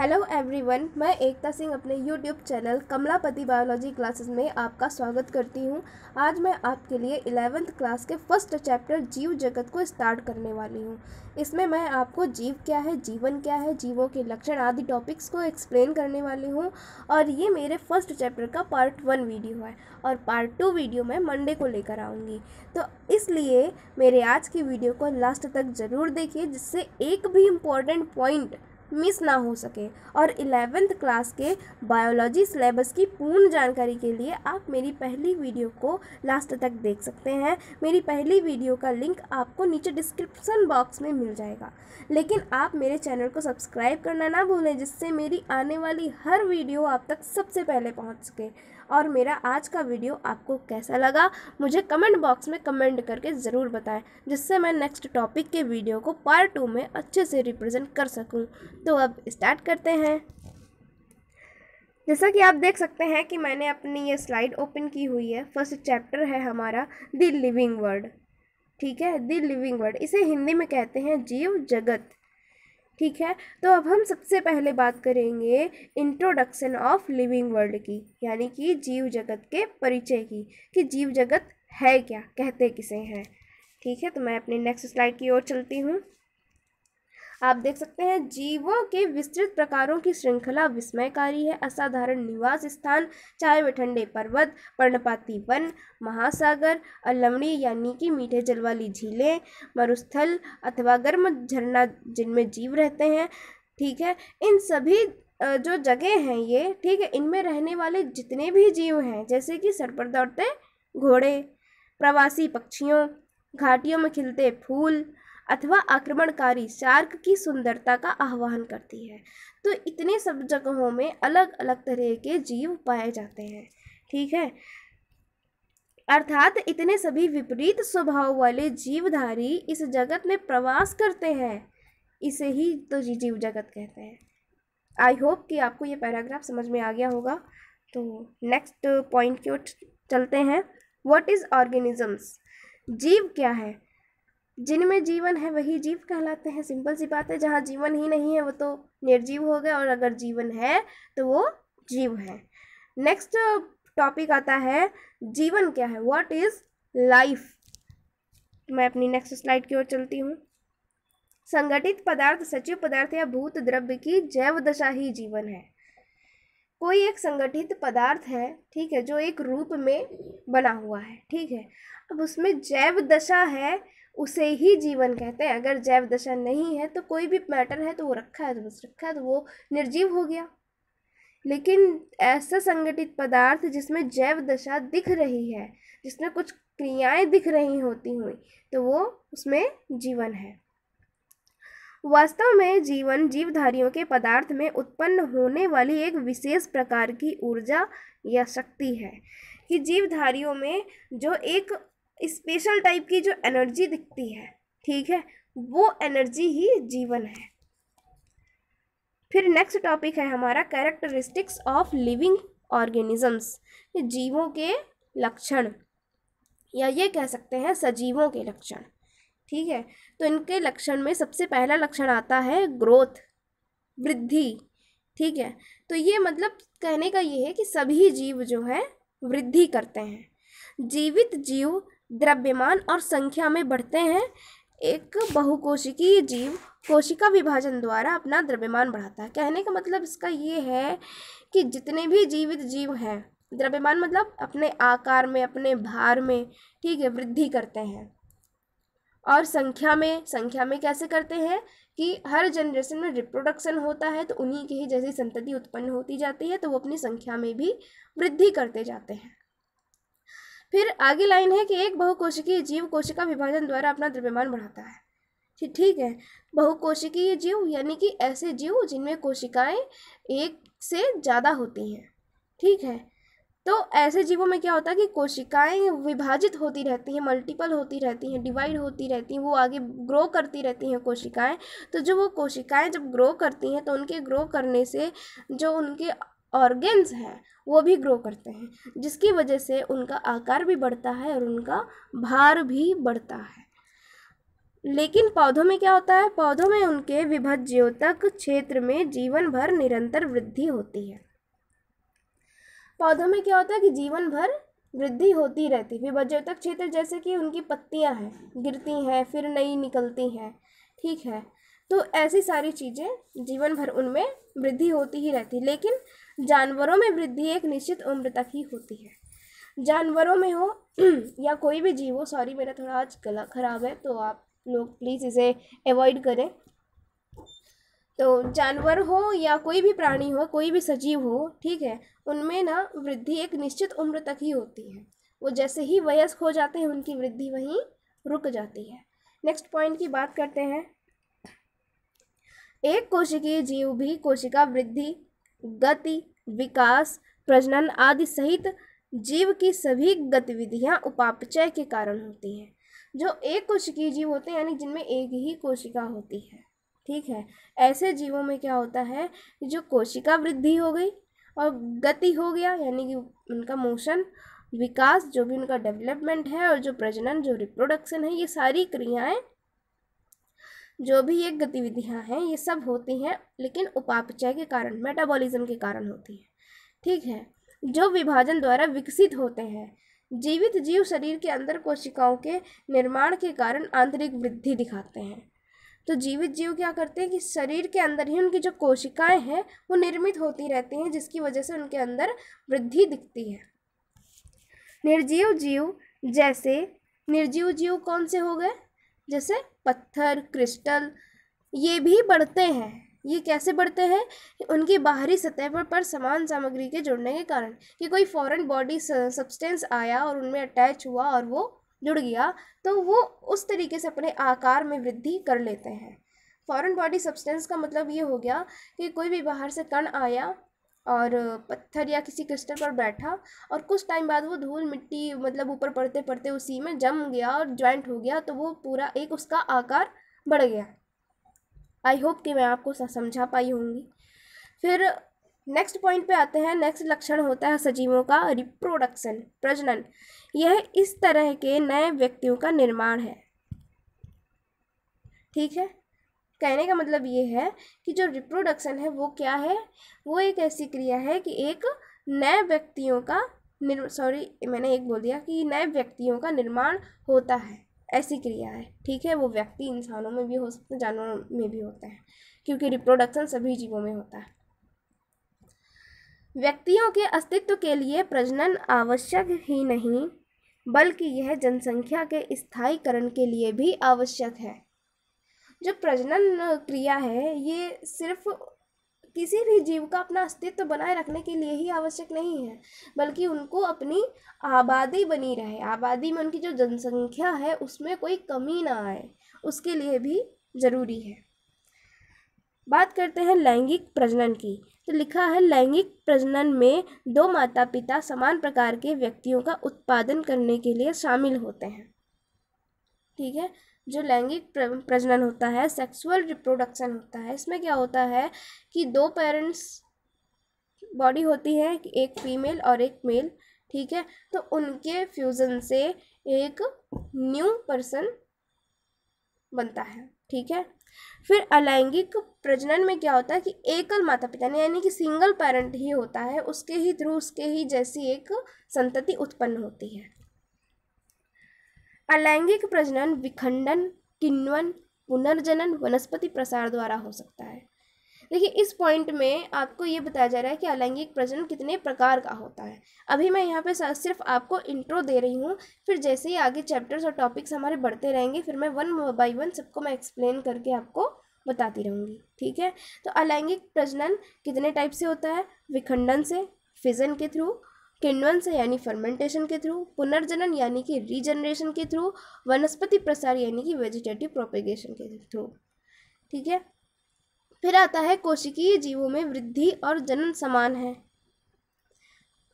hello everyone मैं एकता सिंह अपने YouTube channel Kamlapati biology classes में आपका स्वागत करती हूं आज मैं आपके लिए इलेवेंथ क्लास के फर्स्ट चैप्टर जीव जगत को स्टार्ट करने वाली हूं इसमें मैं आपको जीव क्या है जीवन क्या है जीवों के लक्षण आदि टॉपिक्स को एक्सप्लेन करने वाली हूं और ये मेरे फर्स्ट चैप्टर का पार्ट वन वीडियो है और पार्ट टू वीडियो मैं मंडे को लेकर आऊँगी तो इसलिए मेरे आज की वीडियो को लास्ट तक ज़रूर देखिए जिससे एक भी इम्पॉर्टेंट पॉइंट मिस ना हो सके और इलेवेंथ क्लास के बायोलॉजी सिलेबस की पूर्ण जानकारी के लिए आप मेरी पहली वीडियो को लास्ट तक देख सकते हैं मेरी पहली वीडियो का लिंक आपको नीचे डिस्क्रिप्सन बॉक्स में मिल जाएगा लेकिन आप मेरे चैनल को सब्सक्राइब करना ना भूलें जिससे मेरी आने वाली हर वीडियो आप तक सबसे पहले पहुँच सके और मेरा आज का वीडियो आपको कैसा लगा मुझे कमेंट बॉक्स में कमेंट करके ज़रूर बताएं जिससे मैं नेक्स्ट टॉपिक के वीडियो को पार्ट टू में अच्छे से रिप्रेजेंट कर सकूँ तो अब स्टार्ट करते हैं जैसा कि आप देख सकते हैं कि मैंने अपनी ये स्लाइड ओपन की हुई है फर्स्ट चैप्टर है हमारा द लिविंग वर्ड ठीक है द लिविंग वर्ड इसे हिंदी में कहते हैं जीव जगत ठीक है तो अब हम सबसे पहले बात करेंगे इंट्रोडक्शन ऑफ लिविंग वर्ल्ड की यानी कि जीव जगत के परिचय की कि जीव जगत है क्या कहते किसे हैं ठीक है तो मैं अपने नेक्स्ट स्लाइड की ओर चलती हूँ आप देख सकते हैं जीवों के विस्तृत प्रकारों की श्रृंखला विस्मयकारी है असाधारण निवास स्थान चाहे वे ठंडे पर्वत पर्णपाती वन महासागर अलमणी यानी कि मीठे जल वाली झीलें मरुस्थल अथवा गर्म झरना जिनमें जीव रहते हैं ठीक है इन सभी जो जगह हैं ये ठीक है इनमें रहने वाले जितने भी जीव हैं जैसे कि सर पर दौड़ते घोड़े प्रवासी पक्षियों घाटियों में खिलते फूल अथवा आक्रमणकारी शार्क की सुंदरता का आह्वान करती है तो इतने सब जगहों में अलग अलग तरह के जीव पाए जाते हैं ठीक है अर्थात इतने सभी विपरीत स्वभाव वाले जीवधारी इस जगत में प्रवास करते हैं इसे ही तो जीव जगत कहते हैं आई होप कि आपको ये पैराग्राफ समझ में आ गया होगा तो नेक्स्ट पॉइंट की ओर चलते हैं वॉट इज़ ऑर्गेनिजम्स जीव क्या है जिनमें जीवन है वही जीव कहलाते हैं सिंपल सी बात है जहाँ जीवन ही नहीं है वो तो निर्जीव हो गए और अगर जीवन है तो वो जीव है नेक्स्ट टॉपिक आता है जीवन क्या है व्हाट इज़ लाइफ मैं अपनी नेक्स्ट स्लाइड की ओर चलती हूँ संगठित पदार्थ सचिव पदार्थ या भूत द्रव्य की जैव दशा ही जीवन है कोई एक संगठित पदार्थ है ठीक है जो एक रूप में बना हुआ है ठीक है अब उसमें जैव दशा है उसे ही जीवन कहते हैं अगर जैव दशा नहीं है तो कोई भी मैटर है तो वो रखा है तो बस रखा है तो वो निर्जीव हो गया लेकिन ऐसा संगठित पदार्थ जिसमें जैव दशा दिख रही है जिसमें कुछ क्रियाएं दिख रही होती हुई तो वो उसमें जीवन है वास्तव में जीवन जीवधारियों के पदार्थ में उत्पन्न होने वाली एक विशेष प्रकार की ऊर्जा या शक्ति है कि जीवधारियों में जो एक स्पेशल टाइप की जो एनर्जी दिखती है ठीक है वो एनर्जी ही जीवन है फिर नेक्स्ट टॉपिक है हमारा कैरेक्टरिस्टिक्स ऑफ लिविंग ऑर्गेनिजम्स जीवों के लक्षण या ये कह सकते हैं सजीवों के लक्षण ठीक है तो इनके लक्षण में सबसे पहला लक्षण आता है ग्रोथ वृद्धि ठीक है तो ये मतलब कहने का ये है कि सभी जीव जो है वृद्धि करते हैं जीवित जीव द्रव्यमान और संख्या में बढ़ते हैं एक बहुकोशिकीय जीव कोशिका विभाजन द्वारा अपना द्रव्यमान बढ़ाता है कहने का मतलब इसका ये है कि जितने भी जीवित जीव हैं द्रव्यमान मतलब अपने आकार में अपने भार में ठीक है वृद्धि करते हैं और संख्या में संख्या में कैसे करते हैं कि हर जनरेशन में रिप्रोडक्शन होता है तो उन्हीं के ही जैसी संतति उत्पन्न होती जाती है तो वो अपनी संख्या में भी वृद्धि करते जाते हैं फिर आगे लाइन है कि एक बहुकोशिकीय जीव कोशिका विभाजन द्वारा अपना द्रव्यमान बढ़ाता है ठीक है बहुकोशिकीय जीव यानी कि ऐसे जीव जिनमें कोशिकाएं एक से ज़्यादा होती हैं ठीक है तो ऐसे जीवों में क्या होता है कि कोशिकाएं विभाजित होती रहती हैं मल्टीपल होती रहती हैं डिवाइड होती रहती हैं वो आगे ग्रो करती रहती हैं कोशिकाएं तो जो वो कोशिकाएं जब ग्रो करती हैं तो उनके ग्रो करने से जो उनके ऑर्गेन्स हैं वो भी ग्रो करते हैं जिसकी वजह से उनका आकार भी बढ़ता है और उनका भार भी बढ़ता है लेकिन पौधों में क्या होता है पौधों में उनके विभज्यों तक क्षेत्र में जीवन भर निरंतर वृद्धि होती है पौधों में क्या होता है कि जीवन भर वृद्धि होती रहती है विभज्योतक तक क्षेत्र जैसे कि उनकी पत्तियां हैं गिरती हैं फिर नई निकलती हैं ठीक है तो ऐसी सारी चीज़ें जीवन भर उनमें वृद्धि होती ही रहती लेकिन जानवरों में वृद्धि एक निश्चित उम्र तक ही होती है जानवरों में हो या कोई भी जीव हो सॉरी मेरा थोड़ा आज गला ख़राब है तो आप लोग प्लीज़ इसे अवॉइड करें तो जानवर हो या कोई भी प्राणी हो कोई भी सजीव हो ठीक है उनमें ना वृद्धि एक निश्चित उम्र तक ही होती है वो जैसे ही वयस्क हो जाते हैं उनकी वृद्धि वहीं रुक जाती है नेक्स्ट पॉइंट की बात करते हैं एक कोशिकीय जीव भी कोशिका वृद्धि गति विकास प्रजनन आदि सहित जीव की सभी गतिविधियां उपापचय के कारण होती हैं जो एक कोशिकीय जीव होते हैं यानी जिनमें एक ही कोशिका होती है ठीक है ऐसे जीवों में क्या होता है जो कोशिका वृद्धि हो गई और गति हो गया यानी कि उनका मोशन विकास जो भी उनका डेवलपमेंट है और जो प्रजनन जो रिप्रोडक्शन है ये सारी क्रियाएं जो भी ये गतिविधियाँ हैं ये सब होती हैं लेकिन उपापचय के कारण मेटाबॉलिज्म के कारण होती हैं ठीक है जो विभाजन द्वारा विकसित होते हैं जीवित जीव शरीर के अंदर कोशिकाओं के निर्माण के कारण आंतरिक वृद्धि दिखाते हैं तो जीवित जीव क्या करते हैं कि शरीर के अंदर ही उनकी जो कोशिकाएं हैं वो निर्मित होती रहती हैं जिसकी वजह से उनके अंदर वृद्धि दिखती है निर्जीव जीव जैसे निर्जीव जीव कौन से हो गए जैसे पत्थर क्रिस्टल ये भी बढ़ते हैं ये कैसे बढ़ते हैं उनकी बाहरी सतह पर, पर समान सामग्री के जुड़ने के कारण कि कोई फॉरेन बॉडी सब्सटेंस आया और उनमें अटैच हुआ और वो जुड़ गया तो वो उस तरीके से अपने आकार में वृद्धि कर लेते हैं फॉरेन बॉडी सब्सटेंस का मतलब ये हो गया कि कोई भी बाहर से कण आया और पत्थर या किसी क्रिस्टल पर बैठा और कुछ टाइम बाद वो धूल मिट्टी मतलब ऊपर पड़ते पड़ते उसी में जम गया और ज्वाइंट हो गया तो वो पूरा एक उसका आकार बढ़ गया आई होप कि मैं आपको समझा पाई होंगी फिर नेक्स्ट पॉइंट पे आते हैं नेक्स्ट लक्षण होता है सजीवों का रिप्रोडक्शन प्रजनन यह इस तरह के नए व्यक्तियों का निर्माण है ठीक है कहने का मतलब ये है कि जो रिप्रोडक्शन है वो क्या है वो एक ऐसी क्रिया है कि एक नए व्यक्तियों का निर् सॉरी मैंने एक बोल दिया कि नए व्यक्तियों का निर्माण होता है ऐसी क्रिया है ठीक है वो व्यक्ति इंसानों में भी हो सकते हैं जानवरों में भी होता है क्योंकि रिप्रोडक्शन सभी जीवों में होता है व्यक्तियों के अस्तित्व के लिए प्रजनन आवश्यक ही नहीं बल्कि यह जनसंख्या के स्थायीकरण के लिए भी आवश्यक है जो प्रजनन क्रिया है ये सिर्फ किसी भी जीव का अपना अस्तित्व बनाए रखने के लिए ही आवश्यक नहीं है बल्कि उनको अपनी आबादी बनी रहे आबादी में उनकी जो जनसंख्या है उसमें कोई कमी ना आए उसके लिए भी ज़रूरी है बात करते हैं लैंगिक प्रजनन की तो लिखा है लैंगिक प्रजनन में दो माता पिता समान प्रकार के व्यक्तियों का उत्पादन करने के लिए शामिल होते हैं ठीक है जो लैंगिक प्रजनन होता है सेक्सुअल रिप्रोडक्शन होता है इसमें क्या होता है कि दो पेरेंट्स बॉडी होती है एक फीमेल और एक मेल ठीक है तो उनके फ्यूज़न से एक न्यू पर्सन बनता है ठीक है फिर अलैंगिक प्रजनन में क्या होता है कि एकल माता पिता यानी कि सिंगल पेरेंट ही होता है उसके ही थ्रू उसके ही जैसी एक संतति उत्पन्न होती है अलैंगिक प्रजनन विखंडन किन्वन पुनर्जनन वनस्पति प्रसार द्वारा हो सकता है देखिए इस पॉइंट में आपको ये बताया जा रहा है कि अलैंगिक प्रजनन कितने प्रकार का होता है अभी मैं यहाँ पे सिर्फ आपको इंट्रो दे रही हूँ फिर जैसे ही आगे चैप्टर्स और टॉपिक्स हमारे बढ़ते रहेंगे फिर मैं वन बाई वन सबको मैं एक्सप्लेन करके आपको बताती रहूँगी ठीक है तो अलैंगिक प्रजनन कितने टाइप से होता है विखंडन से फिजन के थ्रू किण्वन से यानी फर्मेंटेशन के थ्रू पुनर्जनन यानी कि रीजनरेशन के थ्रू वनस्पति प्रसार यानी कि वेजिटेटिव प्रोपेगेशन के थ्रू ठीक है फिर आता है कोशिकीय जीवों में वृद्धि और जनन समान है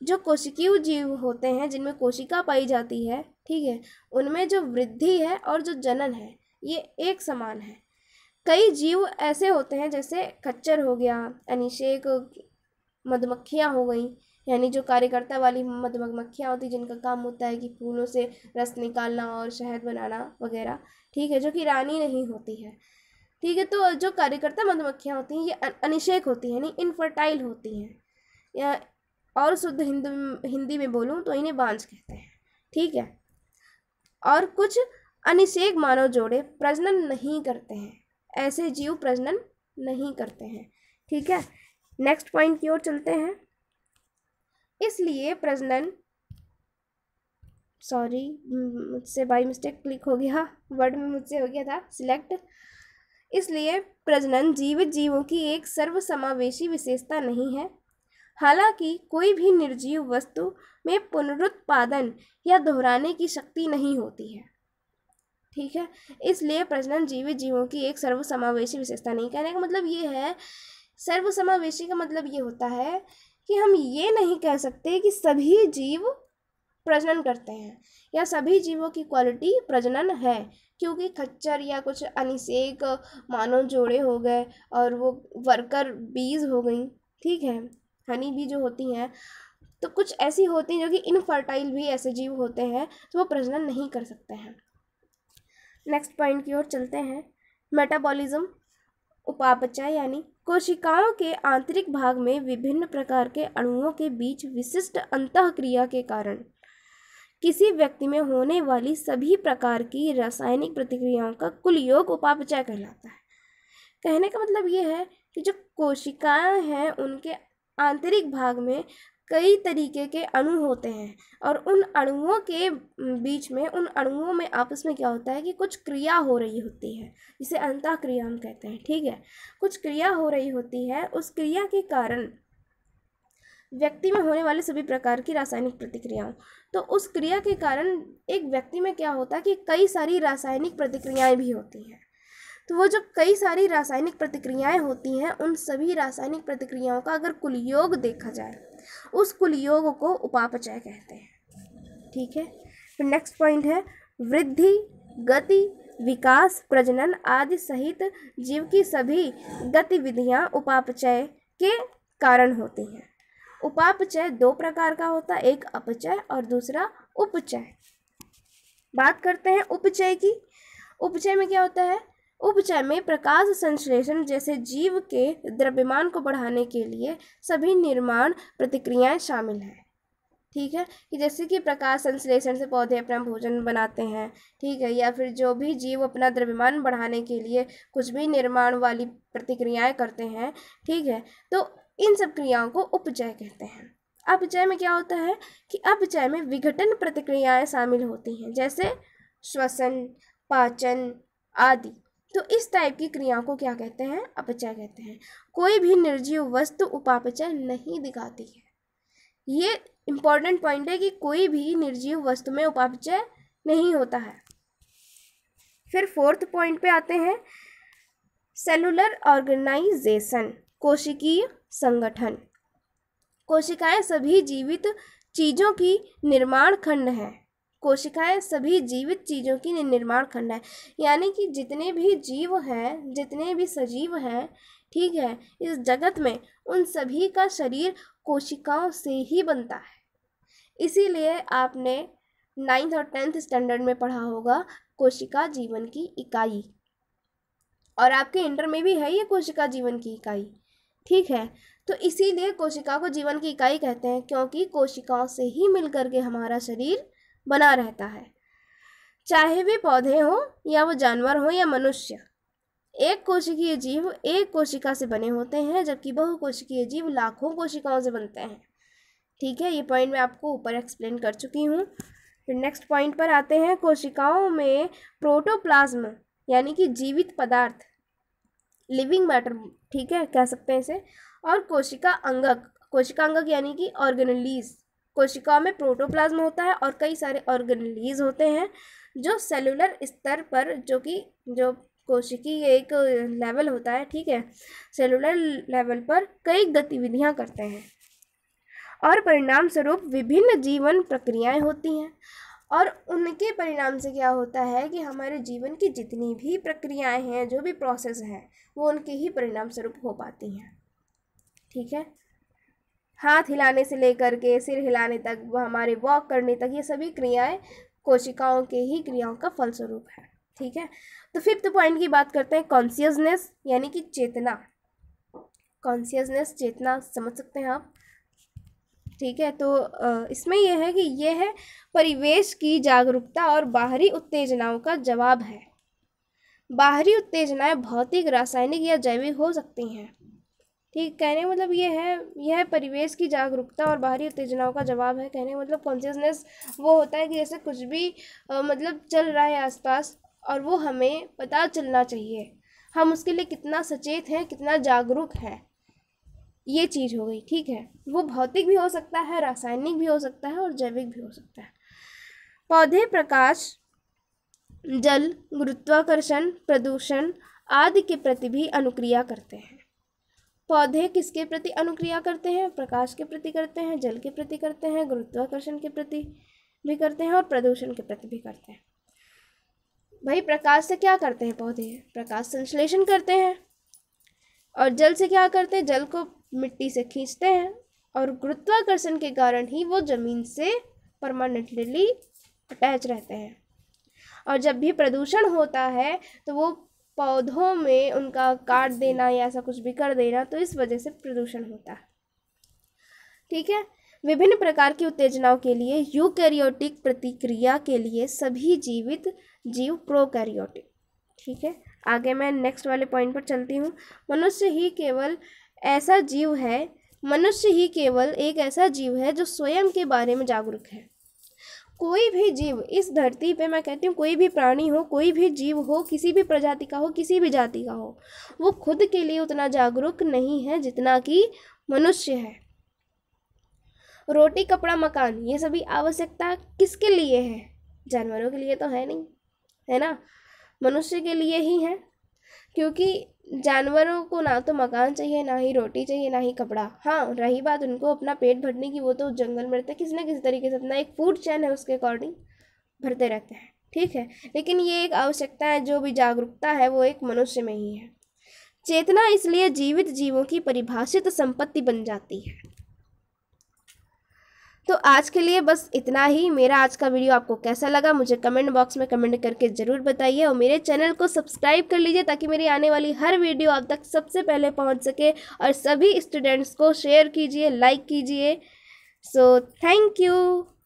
जो कोशिकीय जीव होते हैं जिनमें कोशिका पाई जाती है ठीक है उनमें जो वृद्धि है और जो जनन है ये एक समान है कई जीव ऐसे होते हैं जैसे खच्चर हो गया अनिशेक मधुमक्खियाँ हो गई यानी जो कार्यकर्ता वाली मधुमक्खियाँ होती जिनका काम होता है कि फूलों से रस निकालना और शहद बनाना वगैरह ठीक है जो कि रानी नहीं होती है ठीक है तो जो कार्यकर्ता मधुमक्खियाँ होती हैं ये अनिशेक होती हैं यानी इनफर्टाइल होती हैं या और शुद्ध हिंद हिंदी में बोलूँ तो इन्हें बांझ कहते हैं ठीक है और कुछ अनिशेक मानव जोड़े प्रजनन नहीं करते हैं ऐसे जीव प्रजनन नहीं करते हैं ठीक है नेक्स्ट पॉइंट की ओर चलते हैं इसलिए प्रजनन सॉरी मुझसे बाई मिस्टेक क्लिक हो गया वर्ड में मुझसे हो गया था सिलेक्ट इसलिए प्रजनन जीवित जीवों की एक सर्वसमावेशी विशेषता नहीं है हालांकि कोई भी निर्जीव वस्तु में पुनरुत्पादन या दोहराने की शक्ति नहीं होती है ठीक है इसलिए प्रजनन जीवित जीवों की एक सर्वसमावेशी विशेषता नहीं कहने का मतलब ये है सर्वसमावेशी का मतलब ये होता है कि हम ये नहीं कह सकते कि सभी जीव प्रजनन करते हैं या सभी जीवों की क्वालिटी प्रजनन है क्योंकि खच्चर या कुछ अनिसेक मानव जोड़े हो गए और वो वर्कर बीज हो गई ठीक है हनी बी जो होती हैं तो कुछ ऐसी होती हैं जो कि इनफर्टाइल भी ऐसे जीव होते हैं तो वो प्रजनन नहीं कर सकते हैं नेक्स्ट पॉइंट की ओर चलते हैं मेटाबॉलिज्म उपापचय यानी कोशिकाओं के आंतरिक भाग में विभिन्न प्रकार के अणुओं के बीच विशिष्ट क्रिया के कारण किसी व्यक्ति में होने वाली सभी प्रकार की रासायनिक प्रतिक्रियाओं का कुल योग उपापचय कहलाता है कहने का मतलब ये है कि जो कोशिकाएं हैं उनके आंतरिक भाग में कई तरीके के अणु होते हैं और उन अणुओं के बीच में उन अणुओं में आपस में क्या होता है कि कुछ क्रिया हो रही होती है जिसे अंत क्रिया हम कहते हैं ठीक है कुछ क्रिया हो रही होती है उस क्रिया के कारण व्यक्ति में होने वाले सभी प्रकार की रासायनिक प्रतिक्रियाओं तो उस क्रिया के कारण एक व्यक्ति में क्या होता है कि कई सारी रासायनिक प्रतिक्रियाएँ भी होती हैं तो वो जब कई सारी रासायनिक प्रतिक्रियाएँ होती हैं उन सभी रासायनिक प्रतिक्रियाओं का अगर कुल योग देखा जाए उस कुल योग को उपापचय कहते हैं ठीक है फिर नेक्स्ट पॉइंट है वृद्धि गति विकास प्रजनन आदि सहित जीव की सभी गतिविधियां उपापचय के कारण होती हैं उपापचय दो प्रकार का होता है एक अपचय और दूसरा उपचय बात करते हैं उपचय की उपचय में क्या होता है उपचय में प्रकाश संश्लेषण जैसे जीव के द्रव्यमान को बढ़ाने के लिए सभी निर्माण प्रतिक्रियाएं शामिल हैं ठीक है कि जैसे कि प्रकाश संश्लेषण से पौधे अपना भोजन बनाते हैं ठीक है या फिर जो भी जीव अपना द्रव्यमान बढ़ाने के लिए कुछ भी निर्माण वाली प्रतिक्रियाएं करते हैं ठीक है तो इन सब क्रियाओं को उपचय कहते हैं अपचय में क्या होता है कि अपचय में विघटन प्रतिक्रियाएं शामिल होती हैं जैसे श्वसन पाचन आदि तो इस टाइप की क्रियाओं को क्या कहते हैं अपचय कहते हैं कोई भी निर्जीव वस्तु उपापचय नहीं दिखाती है ये इम्पॉर्टेंट पॉइंट है कि कोई भी निर्जीव वस्तु में उपापचय नहीं होता है फिर फोर्थ पॉइंट पे आते हैं सेलुलर ऑर्गेनाइजेशन कोशिकीय संगठन कोशिकाएं सभी जीवित चीज़ों की निर्माण खंड हैं कोशिकाएं सभी जीवित चीज़ों की निर्माण खंड है यानी कि जितने भी जीव हैं जितने भी सजीव हैं ठीक है इस जगत में उन सभी का शरीर कोशिकाओं से ही बनता है इसीलिए आपने नाइन्थ और टेंथ स्टैंडर्ड में पढ़ा होगा कोशिका जीवन की इकाई और आपके इंटर में भी है ये कोशिका जीवन की इकाई ठीक है तो इसीलिए कोशिका को जीवन की इकाई कहते हैं क्योंकि कोशिकाओं से ही मिल करके हमारा शरीर बना रहता है चाहे वे पौधे हों या वो जानवर हों या मनुष्य एक कोशिकीय जीव एक कोशिका से बने होते हैं जबकि बहुकोशिकीय जीव लाखों कोशिकाओं से बनते हैं ठीक है ये पॉइंट मैं आपको ऊपर एक्सप्लेन कर चुकी हूँ फिर नेक्स्ट पॉइंट पर आते हैं कोशिकाओं में प्रोटोप्लाज्म यानी कि जीवित पदार्थ लिविंग मैटर ठीक है कह सकते हैं इसे और कोशिका अंगक कोशिका अंगक यानी कि ऑर्गेनलीज कोशिकाओं में प्रोटोप्लाज्म होता है और कई सारे ऑर्गेनलीज होते हैं जो सेलुलर स्तर पर जो कि जो कोशिकी एक लेवल होता है ठीक है सेलुलर लेवल पर कई गतिविधियां करते हैं और परिणाम स्वरूप विभिन्न जीवन प्रक्रियाएं होती हैं और उनके परिणाम से क्या होता है कि हमारे जीवन की जितनी भी प्रक्रियाएं हैं जो भी प्रोसेस हैं वो उनके ही परिणाम स्वरूप हो पाती हैं ठीक है हाथ हिलाने से लेकर के सिर हिलाने तक हमारे वॉक करने तक ये सभी क्रियाएं कोशिकाओं के ही क्रियाओं का फलस्वरूप है ठीक है तो फिफ्थ पॉइंट की बात करते हैं कॉन्सियसनेस यानी कि चेतना कॉन्सियसनेस चेतना समझ सकते हैं आप ठीक है तो इसमें यह है कि यह है परिवेश की जागरूकता और बाहरी उत्तेजनाओं का जवाब है बाहरी उत्तेजनाएं भौतिक रासायनिक या जैविक हो सकती हैं ठीक कहने मतलब ये है यह परिवेश की जागरूकता और बाहरी उत्तेजनाओं का जवाब है कहने मतलब कॉन्शियसनेस वो होता है कि जैसे कुछ भी आ, मतलब चल रहा है आसपास और वो हमें पता चलना चाहिए हम उसके लिए कितना सचेत हैं कितना जागरूक हैं ये चीज़ हो गई ठीक है वो भौतिक भी हो सकता है रासायनिक भी हो सकता है और जैविक भी हो सकता है पौधे प्रकाश जल गुरुत्वाकर्षण प्रदूषण आदि के प्रति भी अनुक्रिया करते हैं पौधे किसके प्रति अनुक्रिया करते हैं प्रकाश के प्रति करते हैं जल के प्रति करते हैं गुरुत्वाकर्षण के प्रति भी करते हैं और प्रदूषण के प्रति भी करते हैं भाई प्रकाश से क्या करते हैं पौधे प्रकाश संश्लेषण करते हैं और जल से क्या करते हैं जल को मिट्टी से खींचते हैं और गुरुत्वाकर्षण के कारण ही वो ज़मीन से परमानेंटली अटैच रहते हैं और जब भी प्रदूषण होता है तो वो पौधों में उनका काट देना या ऐसा कुछ भी कर देना तो इस वजह से प्रदूषण होता है ठीक है विभिन्न प्रकार की उत्तेजनाओं के लिए यूकैरियोटिक प्रतिक्रिया के लिए सभी जीवित जीव प्रोकैरियोटिक ठीक है आगे मैं नेक्स्ट वाले पॉइंट पर चलती हूँ मनुष्य ही केवल ऐसा जीव है मनुष्य ही केवल एक ऐसा जीव है जो स्वयं के बारे में जागरूक है कोई भी जीव इस धरती पे मैं कहती हूँ कोई भी प्राणी हो कोई भी जीव हो किसी भी प्रजाति का हो किसी भी जाति का हो वो खुद के लिए उतना जागरूक नहीं है जितना कि मनुष्य है रोटी कपड़ा मकान ये सभी आवश्यकता किसके लिए है जानवरों के लिए तो है नहीं है ना मनुष्य के लिए ही है क्योंकि जानवरों को ना तो मकान चाहिए ना ही रोटी चाहिए ना ही कपड़ा हाँ रही बात उनको अपना पेट भरने की वो तो जंगल में रहता है किसी ना किसी तरीके से अपना एक फूड चैन है उसके अकॉर्डिंग भरते रहते हैं ठीक है लेकिन ये एक आवश्यकता है जो भी जागरूकता है वो एक मनुष्य में ही है चेतना इसलिए जीवित जीवों की परिभाषित संपत्ति बन जाती है तो आज के लिए बस इतना ही मेरा आज का वीडियो आपको कैसा लगा मुझे कमेंट बॉक्स में कमेंट करके ज़रूर बताइए और मेरे चैनल को सब्सक्राइब कर लीजिए ताकि मेरी आने वाली हर वीडियो आप तक सबसे पहले पहुंच सके और सभी स्टूडेंट्स को शेयर कीजिए लाइक कीजिए सो थैंक यू